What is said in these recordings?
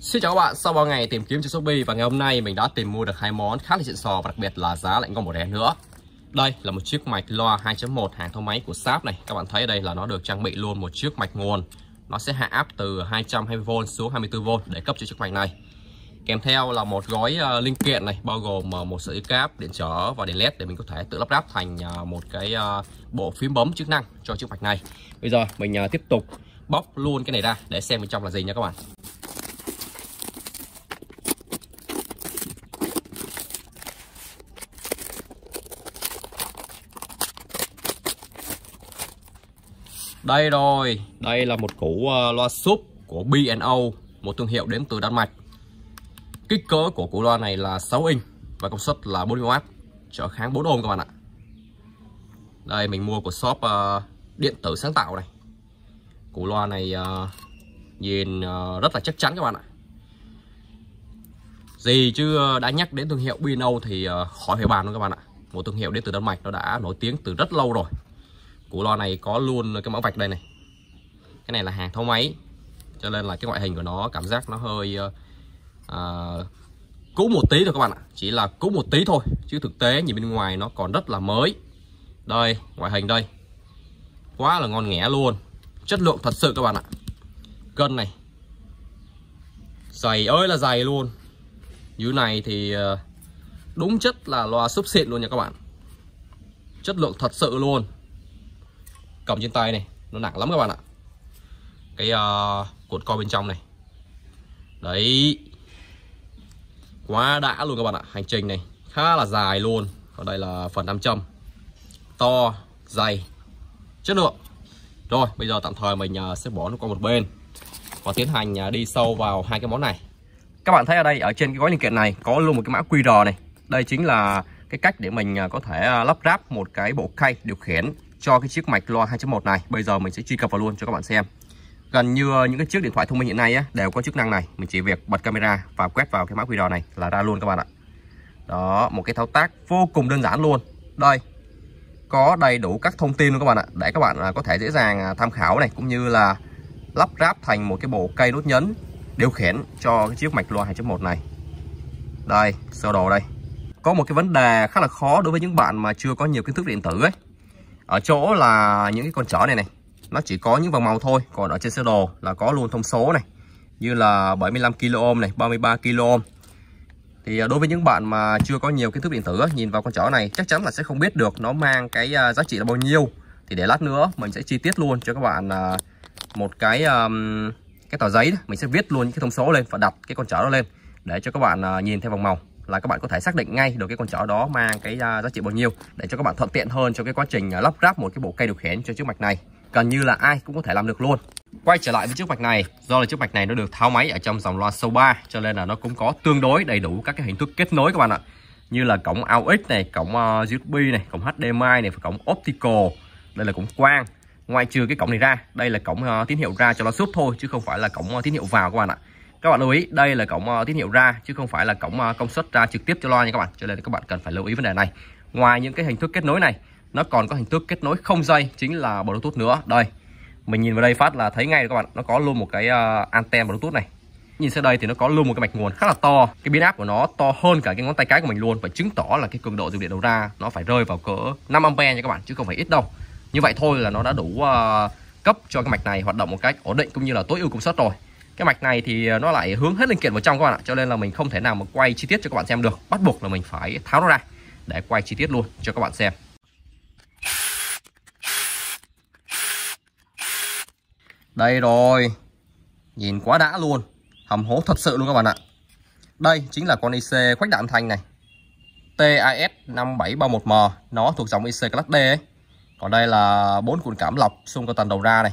Xin chào các bạn, sau bao ngày tìm kiếm trên Shopee và ngày hôm nay mình đã tìm mua được hai món khá là xịn sò và đặc biệt là giá lại còn một đèn nữa. Đây là một chiếc mạch loa 2.1 hàng thông máy của Sáp này. Các bạn thấy ở đây là nó được trang bị luôn một chiếc mạch nguồn. Nó sẽ hạ áp từ 220V xuống 24V để cấp cho chiếc mạch này. Kèm theo là một gói ờ, linh kiện này bao gồm ờ, một sợi cáp, điện trở và đèn led để mình có thể tự lắp ráp thành ờ, một cái bộ phím bấm chức năng cho chiếc mạch này. Bây giờ mình tiếp tục bóc luôn cái này ra để xem bên trong là gì nha các bạn. Đây rồi, đây là một củ ờ, loa súp của B&O, một thương hiệu đến từ Đan Mạch. Kích cỡ của củ loa này là 6 inch và công suất là 40W, trở kháng 4 ohm các bạn ạ. Đây mình mua của shop ờ, điện tử sáng tạo này. Củ loa này ờ, nhìn rất là chắc chắn các bạn ạ. Gì chứ đã nhắc đến thương hiệu B&O thì khỏi phải bàn luôn các bạn ạ. Một thương hiệu đến từ Đan Mạch nó đã nổi tiếng từ rất lâu rồi của lo này có luôn cái mẫu vạch đây này cái này là hàng thau máy cho nên là cái ngoại hình của nó cảm giác nó hơi uh, cũ một tí thôi các bạn ạ chỉ là cũ một tí thôi chứ thực tế nhìn bên ngoài nó còn rất là mới đây ngoại hình đây quá là ngon nghẻ luôn chất lượng thật sự các bạn ạ cân này dày ơi là dày luôn như này thì ờ, đúng chất là loa súp xịn luôn nha các bạn chất lượng thật sự luôn cầm trên tay này nó nặng lắm các bạn ạ cái uh, ờ, cuộn co bên trong này đấy quá đã luôn các bạn ạ hành trình này khá là dài luôn còn đây là phần nam châm to dày chất lượng rồi bây giờ tạm thời mình ờ, sẽ bỏ nó qua một bên và tiến hành ờ, đi sâu vào hai cái món này các bạn thấy ở đây ở trên cái gói linh kiện này có luôn một cái mã QR này đây chính là cái cách để mình có thể lắp ráp một cái bộ khay điều khiển cho cái chiếc mạch loa 2.1 này bây giờ mình sẽ truy cập vào luôn cho các bạn xem gần như ờ, những cái chiếc điện thoại thông minh hiện nay á, đều có chức năng này mình chỉ việc bật camera và quét vào cái mã QR này là ra luôn các bạn ạ đó một cái thao tác vô cùng đơn giản luôn đây có đầy đủ các thông tin luôn các bạn ạ để các bạn à, có thể dễ dàng à, tham khảo này cũng như là lắp ráp thành một cái bộ cây nút nhấn điều khiển cho cái chiếc mạch loa 2.1 này đây sơ đồ đây có một cái vấn đề khá là khó đối với những bạn mà chưa có nhiều kiến thức điện tử ấy ở chỗ là những cái con chở này này nó chỉ có những vòng màu thôi còn ở trên sơ đồ là có luôn thông số này như là 75 kilo ohm này 33 kilo ohm thì à, đối với những bạn mà chưa có nhiều kiến thức điện tử nhìn vào con chó này chắc chắn là sẽ không biết được nó mang cái à, giá trị là bao nhiêu thì để lát nữa mình sẽ chi tiết luôn cho các bạn à, một cái cái tờ giấy mình sẽ viết luôn những cái thông số lên và đặt cái con chó đó lên để cho các bạn nhìn theo vòng màu là các bạn có thể xác định ngay được cái con chó đó mang cái à, giá trị bao nhiêu để cho các bạn thuận tiện hơn cho cái quá trình à, lắp ráp một cái bộ cây điều khiển cho chiếc mạch này gần như là ai cũng có thể làm được luôn quay trở lại với chiếc mạch này do là chiếc mạch này nó được tháo máy ở trong dòng loa sâu 3 cho nên là nó cũng có tương đối đầy đủ các cái hình thức kết nối các bạn ạ như là cổng AUX này cổng à, USB này cổng HDMI này và cổng optical đây là cổng quang ngoài trừ cái cổng này ra đây là cổng uh, tín hiệu ra cho loa súp thôi chứ không phải là cổng uh, tín hiệu vào các bạn ạ các bạn lưu ý đây là cổng ờ, tín hiệu ra chứ không phải là cổng ờ, công suất ra trực tiếp cho loa nha các bạn cho nên các bạn cần phải lưu ý vấn đề này ngoài những cái hình thức kết nối này nó còn có hình thức kết nối không dây chính là bluetooth nữa đây mình nhìn vào đây phát là thấy ngay các bạn nó có luôn một cái uh, anten bluetooth này nhìn sang đây thì nó có luôn một cái mạch nguồn khá là to cái biến áp của nó to hơn cả cái ngón tay cái của mình luôn và chứng tỏ là cái cường độ dòng điện đầu ra nó phải rơi vào cỡ 5 ampe nha các bạn chứ không phải ít đâu như vậy thôi là nó đã đủ cấp cho cái mạch này hoạt động một cách ổn định cũng như là tối ưu công suất rồi cái mạch này thì ờ, nó lại hướng hết linh kiện vào trong các bạn ạ cho nên là mình không thể nào mà quay chi tiết cho các bạn xem được bắt buộc là mình phải tháo nó ra để quay chi tiết luôn cho các bạn xem đây rồi nhìn quá đã luôn hầm hố thật sự luôn các bạn ạ đây chính là con IC khuếch đạn thanh này TAS 5731M nó thuộc dòng IC Class D ấy. còn đây là bốn cuộn cảm lọc xung cơ tần đầu ra này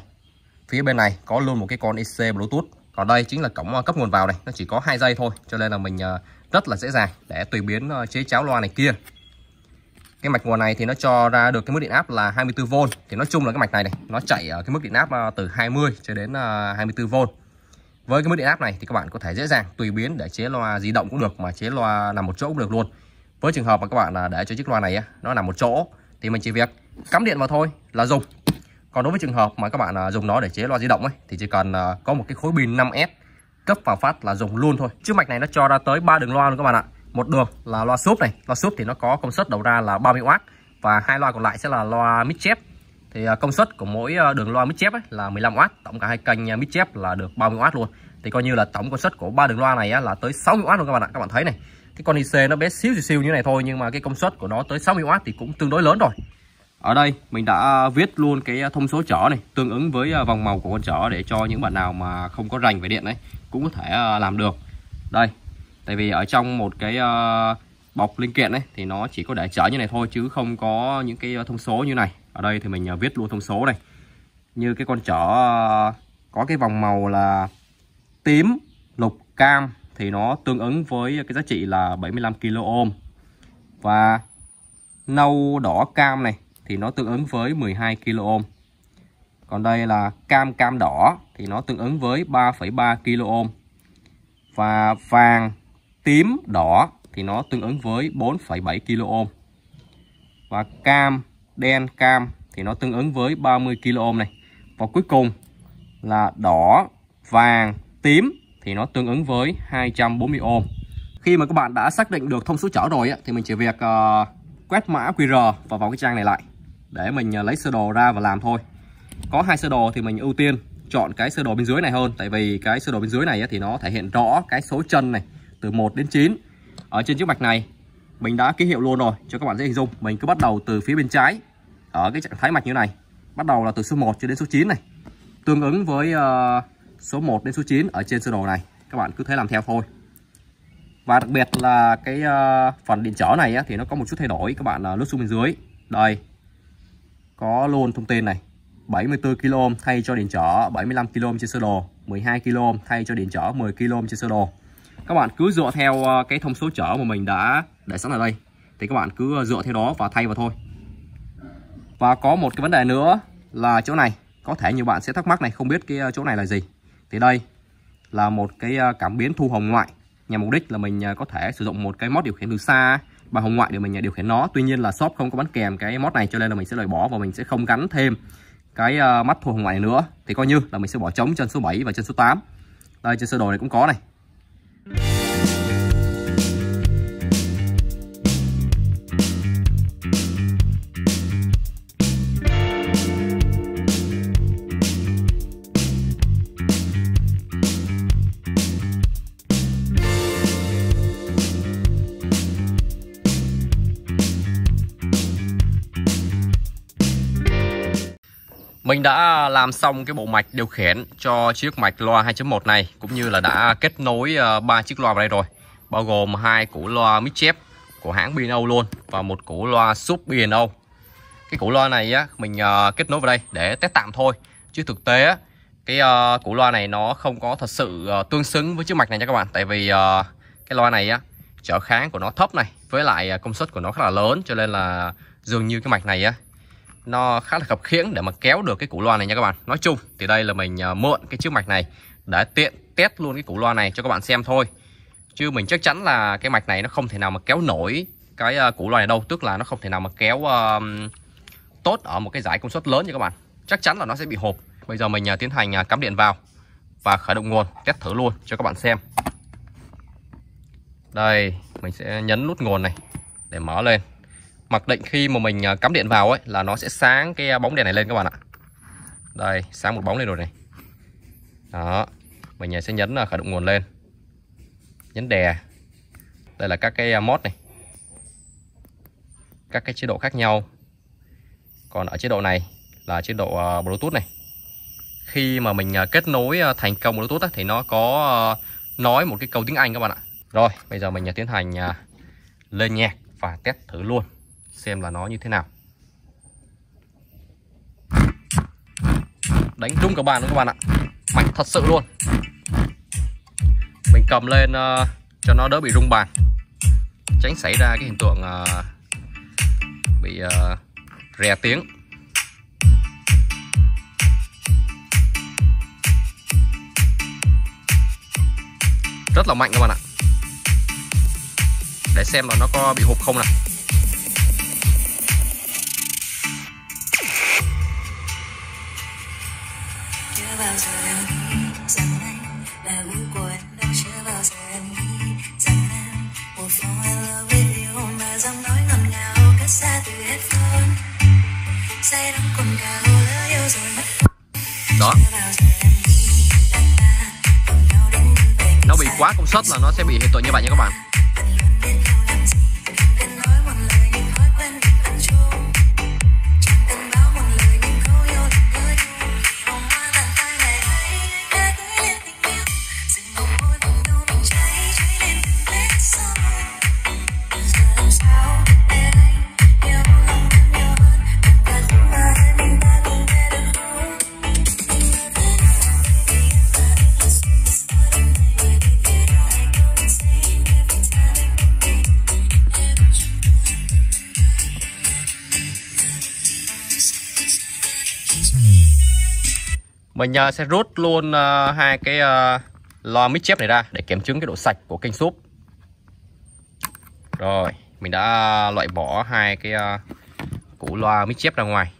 phía bên này có luôn một cái con IC Bluetooth còn đây chính là cổng ờ, cấp nguồn vào này nó chỉ có hai dây thôi cho nên là mình ờ, rất là dễ dàng để tùy biến ờ, chế cháo loa này kia cái mạch nguồn này thì nó cho ra được cái mức điện áp là 24V thì nói chung là cái mạch này này nó chạy ở cái mức điện áp từ 20 cho đến 24V với cái mức điện áp này thì các bạn có thể dễ dàng tùy biến để chế loa di động cũng được mà chế loa nằm một chỗ cũng được luôn với trường hợp mà các bạn để cho chiếc loa này nó nằm một chỗ thì mình chỉ việc cắm điện vào thôi là dùng còn đối với trường hợp mà các bạn à, dùng nó để chế loa di động ấy thì chỉ cần à, có một cái khối pin 5S cấp vào phát là dùng luôn thôi chiếc mạch này nó cho ra tới ba đường loa luôn các bạn ạ một đường là loa súp này loa súp thì nó có công suất đầu ra là 30W và hai loa còn lại sẽ là loa mid chép thì à, công suất của mỗi đường loa mid chép ấy là 15W tổng cả hai kênh mid chép là được 30W luôn thì coi như là tổng công suất của ba đường loa này là tới 60W luôn các bạn ạ các bạn thấy này cái con IC nó bé xíu xíu, xíu như này thôi nhưng mà cái công suất của nó tới 60W thì cũng tương đối lớn rồi ở đây mình đã viết luôn cái à, thông số chỏ này tương ứng với à, vòng màu của con chỏ để cho những bạn nào mà không có rành về điện đấy cũng có thể à, làm được đây tại vì ở trong một cái bọc linh kiện đấy thì nó chỉ có để chở như này thôi chứ không có những cái thông số như này ở đây thì mình viết luôn thông số này như cái con chở có cái vòng màu là tím lục cam thì nó tương ứng với cái giá trị là 75 kilo ohm và nâu đỏ cam này thì nó tương ứng với 12 kilo ohm Còn đây là cam cam đỏ thì nó tương ứng với 3,3 kilo ohm Và vàng tím đỏ thì nó tương ứng với 4,7 kilo ohm Và cam đen cam thì nó tương ứng với 30 kilo ohm này. Và cuối cùng là đỏ, vàng, tím thì nó tương ứng với 240 ohm. Khi mà các bạn đã xác định được thông số trở rồi thì mình chỉ việc ờ, quét mã QR và vào cái trang này lại để mình ờ, lấy sơ đồ ra và làm thôi có hai sơ đồ thì mình ưu tiên chọn cái sơ đồ bên dưới này hơn tại vì cái sơ đồ bên dưới này thì nó thể hiện rõ cái số chân này từ 1 đến 9 ở trên chiếc mạch này mình đã ký hiệu luôn rồi cho các bạn dễ hình dung mình cứ bắt đầu từ phía bên trái ở cái trạng thái mạch như này bắt đầu là từ số 1 cho đến số 9 này tương ứng với uh, số 1 đến số 9 ở trên sơ đồ này các bạn cứ thế làm theo thôi và đặc biệt là cái uh, phần điện trở này á, thì nó có một chút thay đổi các bạn uh, lướt xuống bên dưới đây có luôn thông tin này 74 km thay cho điện trở 75 km trên sơ đồ 12 km thay cho điện trở 10 km trên sơ đồ các bạn cứ dựa theo ờ, cái thông số trở mà mình đã để sẵn ở đây thì các bạn cứ dựa theo đó và thay vào thôi và có một cái vấn đề nữa là chỗ này có thể nhiều bạn sẽ thắc mắc này không biết cái ờ, chỗ này là gì thì đây là một cái ờ, cảm biến thu hồng ngoại nhằm mục đích là mình có thể sử dụng một cái mod điều khiển từ xa bằng hồng ngoại để mình điều khiển nó tuy nhiên là shop không có bán kèm cái mod này cho nên là mình sẽ loại bỏ và mình sẽ không gắn thêm cái ờ, mắt thu hồng ngoại này nữa thì coi như là mình sẽ bỏ trống chân số 7 và chân số 8 đây trên sơ đồ này cũng có này Mình đã làm xong cái bộ mạch điều khiển cho chiếc mạch loa 2.1 này cũng như là đã kết nối ờ, ba chiếc loa vào đây rồi. Bao gồm hai củ loa mic chép của hãng B&O luôn và một củ loa sub B&O. Cái củ loa này á mình ờ, kết nối vào đây để test tạm thôi. Chứ thực tế á cái ờ, củ loa này nó không có thật sự tương xứng với chiếc mạch này nha các bạn tại vì cái loa này á trở kháng của nó thấp này với lại công suất của nó khá là lớn cho nên là dường như cái mạch này á nó khá là khập khiễng để mà kéo được cái củ loa này nha các bạn nói chung thì đây là mình à, mượn cái chiếc mạch này để tiện test luôn cái củ loa này cho các bạn xem thôi chứ mình chắc chắn là cái mạch này nó không thể nào mà kéo nổi cái à, củ loa này đâu tức là nó không thể nào mà kéo uh, tốt ở một cái giải công suất lớn như các bạn chắc chắn là nó sẽ bị hộp bây giờ mình à, tiến hành cắm điện vào và khởi động nguồn test thử luôn cho các bạn xem đây mình sẽ nhấn nút nguồn này để mở lên mặc định khi mà mình à, cắm điện vào ấy là nó sẽ sáng cái à, bóng đèn này lên các bạn ạ đây sáng một bóng lên rồi này đó mình à, sẽ nhấn khởi động nguồn lên nhấn đè đây là các cái mod này các cái chế độ khác nhau còn ở chế độ này là chế độ bluetooth này khi mà mình kết nối thành công bluetooth ấy, thì nó có nói một cái câu tiếng anh các bạn ạ rồi bây giờ mình tiến hành lên nhạc và test thử luôn xem là nó như thế nào đánh trúng các bạn đúng các bạn ạ mạnh thật sự luôn mình cầm lên uh, cho nó đỡ bị rung bàn tránh xảy ra cái hiện tượng uh, bị uh, rè tiếng rất là mạnh các bạn ạ để xem là nó có bị hụp không nào đó nó bị quá công suất là nó sẽ bị hiện tượng như vậy nha các bạn mình uh, sẽ rút luôn ờ, hai cái uh, ờ, lo mít chép này ra để kiểm chứng cái độ sạch của kênh súp rồi mình đã ờ, loại bỏ hai cái củ loa mít chép ra ngoài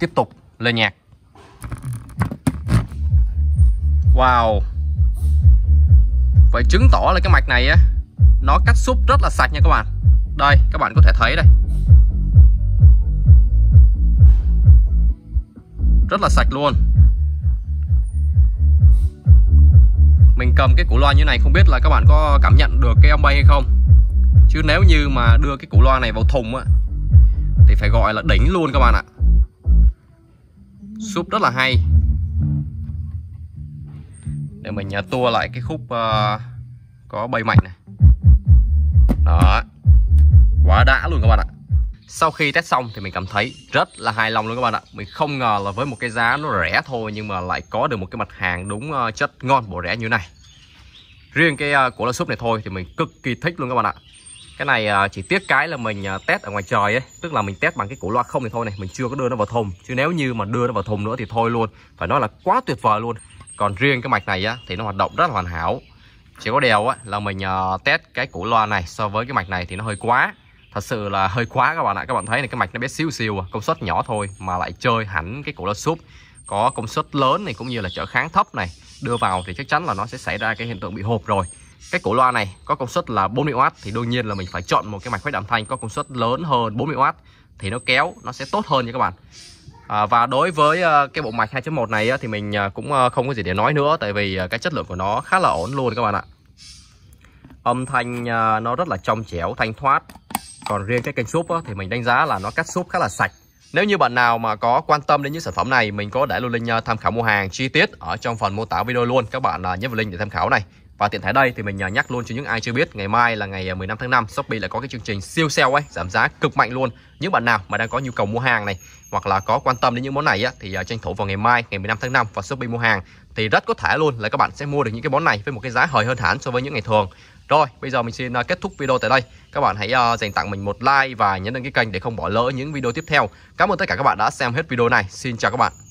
tiếp tục lên nhạc Wow Vậy chứng tỏ là cái mạch này á Nó cắt súp rất là sạch nha các bạn Đây các bạn có thể thấy đây rất là sạch luôn mình cầm cái củ loa như này không biết là các bạn có cảm nhận được cái âm bay hay không chứ nếu như mà đưa cái củ loa này vào thùng á thì phải gọi là đỉnh luôn các bạn ạ súp rất là hay để mình à, tua lại cái khúc ờ, có bay mạnh này đó quá đã luôn các bạn ạ sau khi test xong thì mình cảm thấy rất là hài lòng luôn các bạn ạ mình không ngờ là với một cái giá nó rẻ thôi nhưng mà lại có được một cái mặt hàng đúng ờ, chất ngon bổ rẻ như này riêng cái ờ, cổ lợn súp này thôi thì mình cực kỳ thích luôn các bạn ạ cái này ờ, chỉ tiếc cái là mình test ở ngoài trời ấy tức là mình test bằng cái củ loa không thì thôi này mình chưa có đưa nó vào thùng chứ nếu như mà đưa nó vào thùng nữa thì thôi luôn phải nói là quá tuyệt vời luôn còn riêng cái mạch này á thì nó hoạt động rất là hoàn hảo chỉ có điều á là mình test cái củ loa này so với cái mạch này thì nó hơi quá thật sự là hơi quá các bạn ạ các bạn thấy này cái mạch nó bé xíu xíu à. công suất nhỏ thôi mà lại chơi hẳn cái cổ lơ súp có công suất lớn này cũng như là trở kháng thấp này đưa vào thì chắc chắn là nó sẽ xảy ra cái hiện tượng bị hộp rồi cái cổ loa này có công suất là 40W thì đương nhiên là mình phải chọn một cái mạch khuếch âm thanh có công suất lớn hơn 40W thì nó kéo nó sẽ tốt hơn nha các bạn à, và đối với ờ, cái bộ mạch 2.1 này thì mình ờ, cũng ờ, không có gì để nói nữa tại vì cái chất lượng của nó khá là ổn luôn các bạn ạ âm thanh nó rất là trong trẻo thanh thoát còn riêng cái kênh súp thì mình đánh giá là nó cắt súp khá là sạch nếu như bạn nào mà có quan tâm đến những sản phẩm này mình có để luôn link ờ, tham khảo mua hàng chi tiết ở trong phần mô tả video luôn các bạn ờ, nhấn vào link để tham khảo này và tiện thể đây thì mình ờ, nhắc luôn cho những ai chưa biết ngày mai là ngày 15 tháng 5 Shopee lại có cái chương trình siêu sale ấy giảm giá cực mạnh luôn những bạn nào mà đang có nhu cầu mua hàng này hoặc là có quan tâm đến những món này thì tranh thủ vào ngày mai ngày 15 tháng 5 và Shopee mua hàng thì rất có thể luôn là các bạn sẽ mua được những cái món này với một cái giá hời hơn hẳn so với những ngày thường rồi bây giờ mình xin à, kết thúc video tại đây Các bạn hãy à, dành tặng mình một like và nhấn đăng ký kênh để không bỏ lỡ những video tiếp theo Cảm ơn tất cả các bạn đã xem hết video này Xin chào các bạn